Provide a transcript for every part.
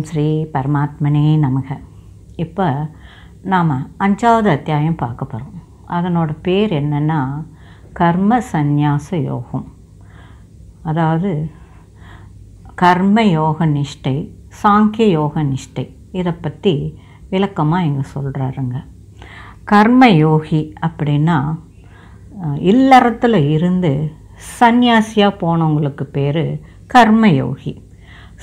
ஓம் ஸ்ரீ பரமாத்மனே நமக இப்போ நாம் அஞ்சாவது அத்தியாயம் பார்க்க போகிறோம் அதனோட பேர் என்னென்னா கர்ம சந்நியாச யோகம் அதாவது கர்ம யோக நிஷ்டை சாங்கிய யோக நிஷ்டை இதை பற்றி விளக்கமாக இங்கே சொல்கிறாருங்க கர்ம யோகி அப்படின்னா இல்லறத்தில் இருந்து சந்நியாசியாக போனவங்களுக்கு பேர் கர்மயோகி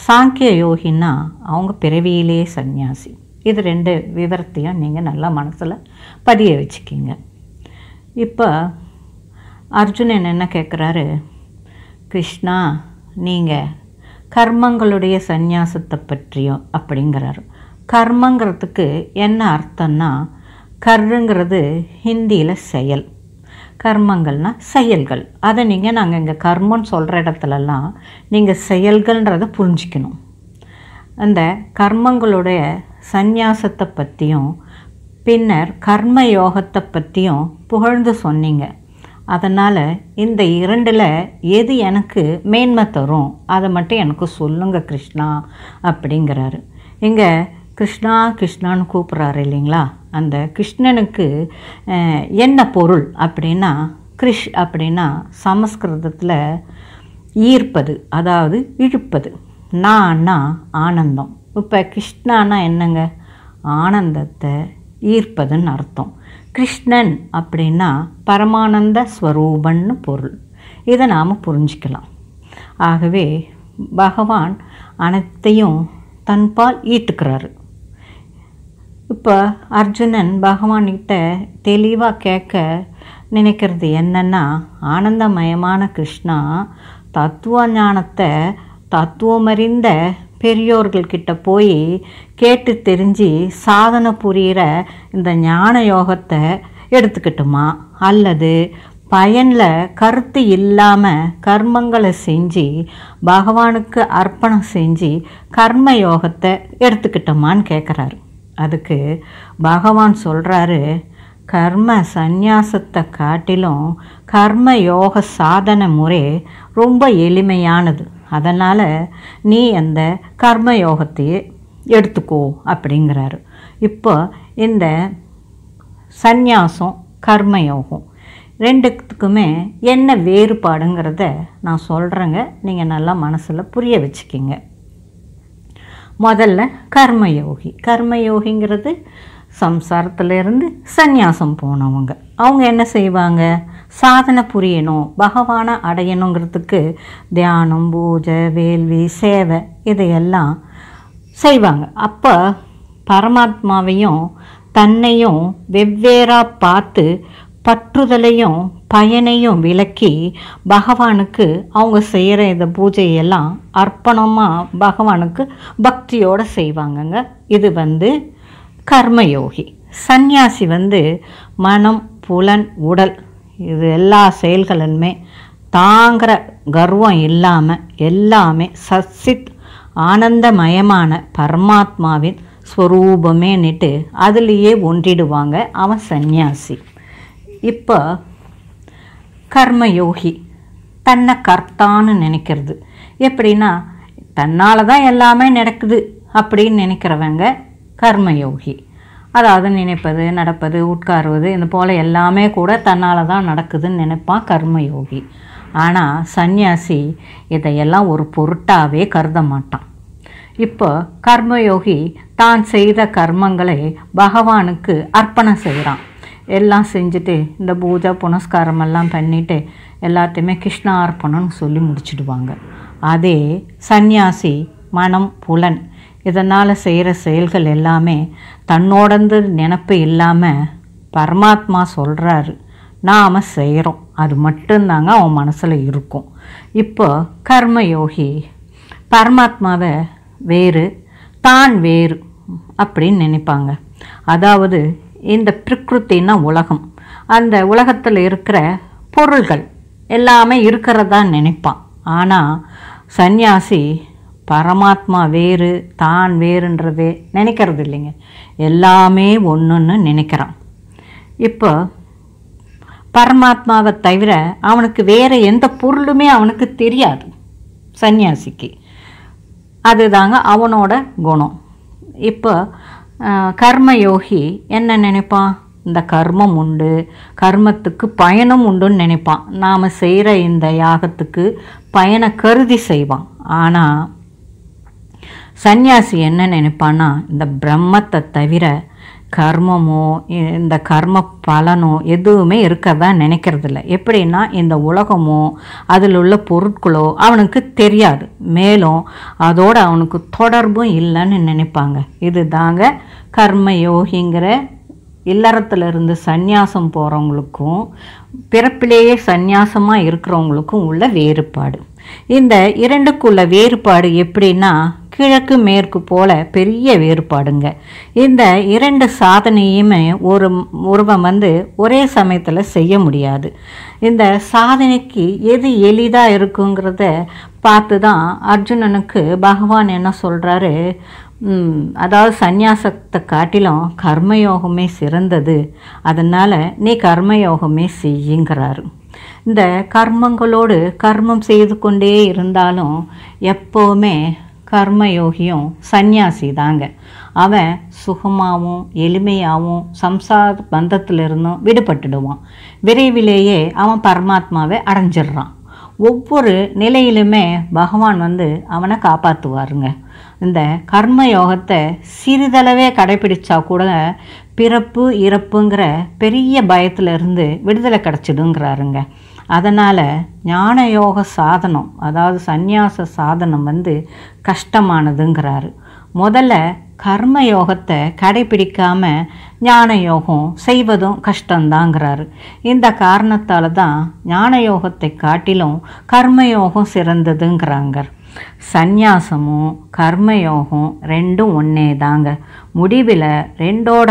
சாங்கிய யோகின்னா அவங்க பிறவியிலே சந்நியாசி இது ரெண்டு விவரத்தையும் நீங்கள் நல்லா மனசில் பதிய வச்சுக்கிங்க இப்போ அர்ஜுனன் என்ன கேட்குறாரு கிருஷ்ணா நீங்கள் கர்மங்களுடைய சந்நியாசத்தை பற்றியும் அப்படிங்கிறாரு கர்மங்கிறதுக்கு என்ன அர்த்தம்னா கருங்கிறது ஹிந்தியில் செயல் கர்மங்கள்னால் செயல்கள் அதை நீங்கள் நாங்கள் இங்கே கர்மம்னு சொல்கிற இடத்துலலாம் நீங்கள் செயல்கள்ன்றதை புரிஞ்சிக்கணும் அந்த கர்மங்களுடைய சந்நியாசத்தை பற்றியும் பின்னர் கர்ம யோகத்தை பற்றியும் புகழ்ந்து சொன்னீங்க அதனால் இந்த இரண்டில் எது எனக்கு மேன்மை தரும் அதை மட்டும் எனக்கு சொல்லுங்கள் கிருஷ்ணா அப்படிங்கிறாரு இங்கே கிருஷ்ணா கிருஷ்ணான்னு கூப்பிட்றாரு இல்லைங்களா அந்த கிருஷ்ணனுக்கு என்ன பொருள் அப்படின்னா கிருஷ் அப்படின்னா சமஸ்கிருதத்தில் ஈர்ப்பது அதாவது இழுப்பது நான்னா ஆனந்தம் இப்போ கிருஷ்ணான்னா என்னங்க ஆனந்தத்தை ஈர்ப்பதுன்னு அர்த்தம் கிருஷ்ணன் அப்படின்னா பரமானந்த ஸ்வரூபன்னு பொருள் இதை நாம் புரிஞ்சிக்கலாம் ஆகவே பகவான் அனைத்தையும் தன்பால் ஈட்டுக்கிறாரு இப்போ அர்ஜுனன் பகவான்கிட்ட தெளிவாக கேட்க நினைக்கிறது என்னென்னா ஆனந்தமயமான கிருஷ்ணா தத்துவ ஞானத்தை தத்துவமறிந்த பெரியோர்கள்கிட்ட போய் கேட்டு தெரிஞ்சு சாதனை புரிகிற இந்த ஞான யோகத்தை எடுத்துக்கிட்டுமா அல்லது பயனில் கருத்து இல்லாமல் கர்மங்களை செஞ்சு பகவானுக்கு அர்ப்பணம் செஞ்சு கர்ம யோகத்தை எடுத்துக்கிட்டோமான்னு கேட்குறாரு அதுக்கு பகவான் சொல்கிறாரு கர்ம சந்நியாசத்தை காட்டிலும் கர்ம யோக சாதன முறை ரொம்ப எளிமையானது அதனால் நீ அந்த கர்ம யோகத்தையே எடுத்துக்கோ அப்படிங்கிறாரு இப்போ இந்த சந்நியாசம் கர்மயோகம் ரெண்டுத்துக்குமே என்ன வேறுபாடுங்கிறத நான் சொல்கிறேங்க நீங்கள் நல்லா மனசில் புரிய வச்சுக்கிங்க முதல்ல கர்மயோகி கர்மயோகிங்கிறது சம்சாரத்திலேருந்து சந்நியாசம் போனவங்க அவங்க என்ன செய்வாங்க சாதனை புரியணும் பகவானை அடையணுங்கிறதுக்கு தியானம் பூஜை வேள்வி சேவை இதையெல்லாம் செய்வாங்க அப்போ பரமாத்மாவையும் தன்னையும் வெவ்வேறாக பார்த்து பற்றுதலையும் பயனையும் விளக்கி பகவானுக்கு அவங்க செய்கிற இந்த பூஜையெல்லாம் அர்ப்பணமாக பகவானுக்கு பக்தியோடு செய்வாங்கங்க இது வந்து கர்மயோகி சந்நியாசி வந்து மனம் புலன் உடல் இது எல்லா செயல்களுமே தாங்கிற கர்வம் இல்லாமல் எல்லாமே சசித் ஆனந்தமயமான பரமாத்மாவின் ஸ்வரூபமேன்னுட்டு அதுலேயே ஒன்றிடுவாங்க அவன் சந்நியாசி இப்போ கர்மயோகி தன்னை கர்த்தான்னு நினைக்கிறது எப்படின்னா தன்னால் தான் எல்லாமே நடக்குது அப்படின்னு நினைக்கிறவங்க கர்மயோகி அதாவது நினைப்பது நடப்பது உட்காருவது இந்த போல் எல்லாமே கூட தன்னால் தான் நடக்குதுன்னு நினைப்பான் கர்மயோகி ஆனால் சன்னியாசி இதையெல்லாம் ஒரு பொருட்டாகவே கருத மாட்டான் இப்போ கர்மயோகி தான் செய்த கர்மங்களை பகவானுக்கு அர்ப்பணம் செய்கிறான் எல்லாம் செஞ்சுட்டு இந்த பூஜை எல்லாம் பண்ணிவிட்டு எல்லாத்தையுமே கிருஷ்ண அர்ப்பணம்னு சொல்லி முடிச்சுடுவாங்க அதே சந்நியாசி மனம் புலன் இதனால் செய்கிற செயல்கள் எல்லாமே தன்னோடந்து நினப்பு இல்லாமல் பரமாத்மா சொல்கிறாரு நாம் செய்கிறோம் அது மட்டும்தாங்க அவன் மனசில் இருக்கும் இப்போ கர்மயோகி பரமாத்மாவை வேறு தான் வேறு அப்படின்னு நினைப்பாங்க அதாவது இந்த பிரகிருத்தின்னா உலகம் அந்த உலகத்தில் இருக்கிற பொருள்கள் எல்லாமே இருக்கிறதா நினைப்பான் ஆனால் சந்யாசி பரமாத்மா வேறு தான் வேறுன்றதே நினைக்கிறது இல்லைங்க எல்லாமே ஒன்றுன்னு நினைக்கிறான் இப்போ பரமாத்மாவை தவிர அவனுக்கு வேறு எந்த பொருளுமே அவனுக்கு தெரியாது சன்னியாசிக்கு அதுதாங்க அவனோட குணம் இப்போ கர்மயோகி என்ன நினைப்பான் இந்த கர்மம் உண்டு கர்மத்துக்கு பயணம் உண்டுன்னு நினைப்பான் நாம் செய்கிற இந்த யாகத்துக்கு பயனை கருதி செய்வான் ஆனால் சந்நியாசி என்ன நினைப்பான்னா இந்த பிரம்மத்தை தவிர கர்மமோ இந்த கர்ம பலனோ எதுவுமே இருக்கிறதா நினைக்கிறதில்ல எப்படின்னா இந்த உலகமோ அதில் உள்ள பொருட்களோ அவனுக்கு தெரியாது மேலும் அதோடு அவனுக்கு தொடர்பும் இல்லைன்னு நினைப்பாங்க இது தாங்க கர்ம யோகிங்கிற இருந்து சந்நியாசம் போகிறவங்களுக்கும் பிறப்பிலேயே சந்நியாசமாக இருக்கிறவங்களுக்கும் உள்ள வேறுபாடு இந்த இரண்டுக்குள்ள வேறுபாடு எப்படின்னா கிழக்கு மேற்கு போல பெரிய வேறுபாடுங்க இந்த இரண்டு சாதனையுமே ஒரு ஒருவன் வந்து ஒரே சமயத்தில் செய்ய முடியாது இந்த சாதனைக்கு எது எளிதாக இருக்குங்கிறத பார்த்து தான் அர்ஜுனனுக்கு பகவான் என்ன சொல்கிறாரு அதாவது சந்நியாசத்தை காட்டிலும் கர்மயோகமே சிறந்தது அதனால் நீ கர்மயோகமே செய்யுங்கிறாரு இந்த கர்மங்களோடு கர்மம் செய்து கொண்டே இருந்தாலும் எப்போவுமே கர்மயோகியும் சந்யாசி தாங்க அவன் சுகமாகவும் எளிமையாகவும் சம்சார பந்தத்திலிருந்தும் விடுபட்டுடுவான் விரைவிலேயே அவன் பரமாத்மாவை அடைஞ்சிடுறான் ஒவ்வொரு நிலையிலுமே பகவான் வந்து அவனை காப்பாற்றுவாருங்க இந்த கர்ம யோகத்தை சிறிதளவே கடைபிடிச்சா கூட பிறப்பு இறப்புங்கிற பெரிய பயத்திலிருந்து விடுதலை கிடச்சிடுங்கிறாருங்க அதனால் ஞான யோக சாதனம் அதாவது சந்நியாச சாதனம் வந்து கஷ்டமானதுங்கிறாரு முதல்ல கர்ம யோகத்தை கடைபிடிக்காமல் ஞான யோகம் செய்வதும் கஷ்டந்தாங்கிறாரு இந்த காரணத்தால் தான் ஞான யோகத்தை காட்டிலும் கர்ம யோகம் சிறந்ததுங்கிறாங்க சந்நியாசமும் கர்மயோகம் ரெண்டும் ஒன்றே தாங்க முடிவில் ரெண்டோட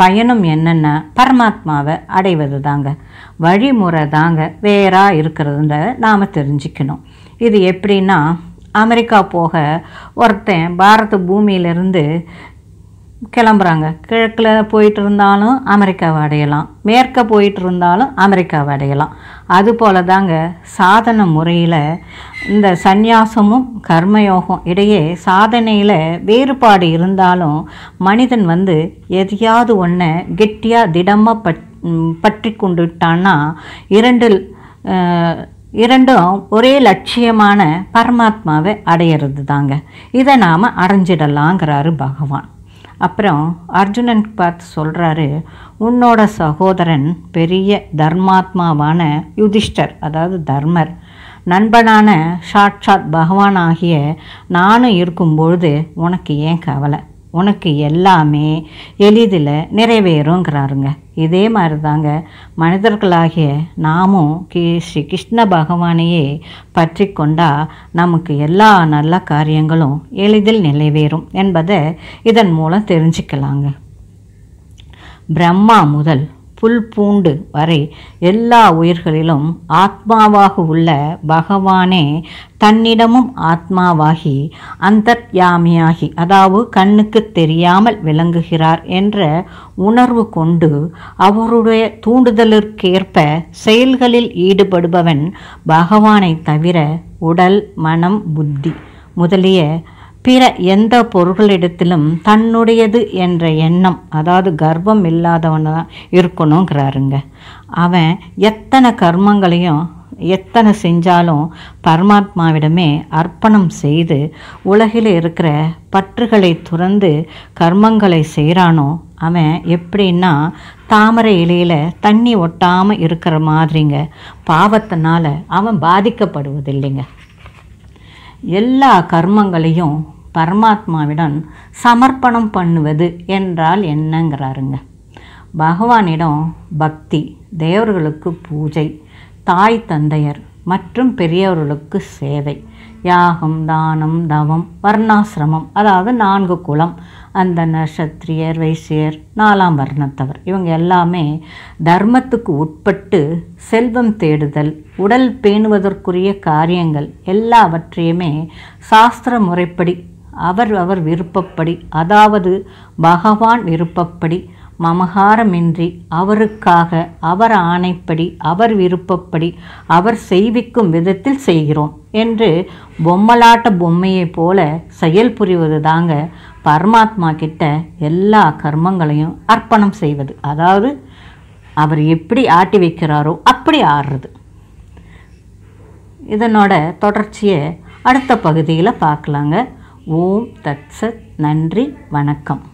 பயனும் என்னென்ன பரமாத்மாவை அடைவது தாங்க வழிமுறை தாங்க வேறாக இருக்கிறதுன்ற நாம் தெரிஞ்சுக்கணும் இது எப்படின்னா அமெரிக்கா போக ஒருத்தன் பாரத பூமியிலேருந்து கிளம்புறாங்க கிழக்கில் போயிட்டு இருந்தாலும் அமெரிக்காவை அடையலாம் மேற்க போயிட்டு இருந்தாலும் அமெரிக்காவை அடையலாம் அதுபோல தாங்க சாதன முறையில் இந்த சந்யாசமும் கர்மயோகம் இடையே சாதனையில் வேறுபாடு இருந்தாலும் மனிதன் வந்து எதையாவது ஒன்று கெட்டியாக திடமாக பட் பற்றி கொண்டுட்டான்னா இரண்டு இரண்டும் ஒரே லட்சியமான பரமாத்மாவை அடையிறது தாங்க இதை நாம் அடைஞ்சிடலாங்கிறாரு பகவான் அப்புறம் அர்ஜுனன் பார்த்து சொல்கிறாரு உன்னோட சகோதரன் பெரிய தர்மாத்மாவான யுதிஷ்டர் அதாவது தர்மர் நண்பனான சாட்சாத் பகவான் ஆகிய நானும் இருக்கும்பொழுது உனக்கு ஏன் கவலை உனக்கு எல்லாமே எளிதில் நிறைவேறுங்கிறாருங்க இதே மாதிரி தாங்க மனிதர்களாகிய நாமும் கீ ஸ்ரீ கிருஷ்ண பகவானையே பற்றி கொண்டா நமக்கு எல்லா நல்ல காரியங்களும் எளிதில் நிறைவேறும் என்பதை இதன் மூலம் தெரிஞ்சுக்கலாங்க பிரம்மா முதல் புல் பூண்டு வரை எல்லா உயிர்களிலும் ஆத்மாவாக உள்ள பகவானே தன்னிடமும் ஆத்மாவாகி அந்தர்யாமியாகி அதாவது கண்ணுக்கு தெரியாமல் விளங்குகிறார் என்ற உணர்வு கொண்டு அவருடைய தூண்டுதலிற்கேற்ப செயல்களில் ஈடுபடுபவன் பகவானை தவிர உடல் மனம் புத்தி முதலிய பிற எந்த பொருள்களிடத்திலும் தன்னுடையது என்ற எண்ணம் அதாவது கர்வம் இல்லாதவனாக இருக்கணுங்கிறாருங்க அவன் எத்தனை கர்மங்களையும் எத்தனை செஞ்சாலும் பரமாத்மாவிடமே அர்ப்பணம் செய்து உலகில் இருக்கிற பற்றுகளை துறந்து கர்மங்களை செய்கிறானோ அவன் எப்படின்னா தாமரை இலையில் தண்ணி ஒட்டாமல் இருக்கிற மாதிரிங்க பாவத்தினால் அவன் பாதிக்கப்படுவதில்லைங்க எல்லா கர்மங்களையும் பரமாத்மாவிடம் சமர்ப்பணம் பண்ணுவது என்றால் என்னங்கிறாருங்க பகவானிடம் பக்தி தேவர்களுக்கு பூஜை தாய் தந்தையர் மற்றும் பெரியவர்களுக்கு சேவை யாகம் தானம் தவம் வர்ணாசிரமம் அதாவது நான்கு குலம் அந்த நட்சத்திரியர் வைசியர் நாலாம் வர்ணத்தவர் இவங்க எல்லாமே தர்மத்துக்கு உட்பட்டு செல்வம் தேடுதல் உடல் பேணுவதற்குரிய காரியங்கள் எல்லாவற்றையுமே சாஸ்திர முறைப்படி அவர் அவர் விருப்பப்படி அதாவது பகவான் விருப்பப்படி மமகாரமின்றி அவருக்காக அவர் ஆணைப்படி அவர் விருப்பப்படி அவர் செய்விக்கும் விதத்தில் செய்கிறோம் என்று பொம்மலாட்ட பொம்மையைப் போல செயல் புரிவது தாங்க பரமாத்மா கிட்ட எல்லா கர்மங்களையும் அர்ப்பணம் செய்வது அதாவது அவர் எப்படி ஆட்டி வைக்கிறாரோ அப்படி ஆடுறது இதனோட தொடர்ச்சியை அடுத்த பகுதியில் பார்க்கலாங்க ஓம் தத்சத் நன்றி வணக்கம்